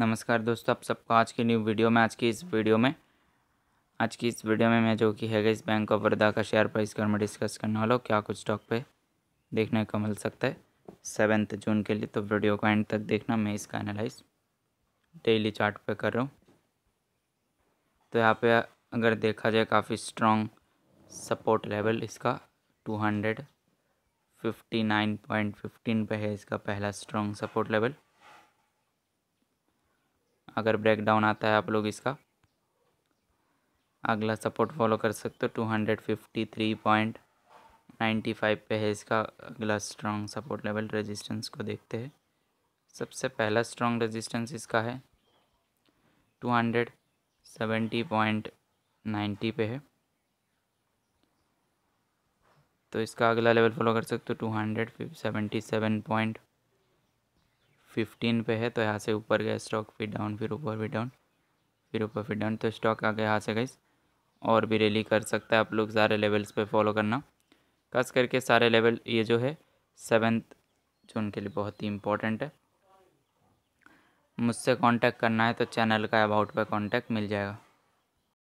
नमस्कार दोस्तों आप सबको आज की न्यू वीडियो में आज की इस वीडियो में आज की इस वीडियो में मैं जो कि है इस बैंक ऑफ बड़ौदा का शेयर प्राइस कर में डिस्कस करने वाला हूँ क्या कुछ स्टॉक पे देखने को मिल सकता है सेवन्थ जून के लिए तो वीडियो को एंड तक देखना मैं इसका एनालाइज डेली चार्ट पे कर रहा हूँ तो यहाँ पे अगर देखा जाए काफ़ी स्ट्रॉन्ग सपोर्ट लेवल इसका two hundred fifty nine point fifteen पर है इसका पहला स्ट्रॉन्ग सपोर्ट लेवल अगर ब्रेक डाउन आता है आप लोग इसका अगला सपोर्ट फॉलो कर सकते हो two hundred fifty three point ninety five पे है इसका अगला स्ट्रॉन्ग सपोर्ट लेवल रेजिस्टेंस को देखते हैं सबसे पहला स्ट्रॉन्ग रेजिस्टेंस इसका है two hundred seventy point ninety पे है तो इसका अगला लेवल फॉलो कर सकते हो two hundred seventy seven point fifteen पे है तो यहाँ से ऊपर गया स्टॉक फिर डाउन फिर ऊपर फिर डाउन फिर ऊपर फिर डाउन तो स्टॉक आ गया यहाँ से गई और भी रैली कर सकता है आप लोग सारे लेवल्स पे फॉलो करना खास करके सारे लेवल ये जो है सेवेंथ जो उनके लिए बहुत ही इम्पोर्टेंट है मुझसे कांटेक्ट करना है तो चैनल का अबाउट पर कांटेक्ट मिल जाएगा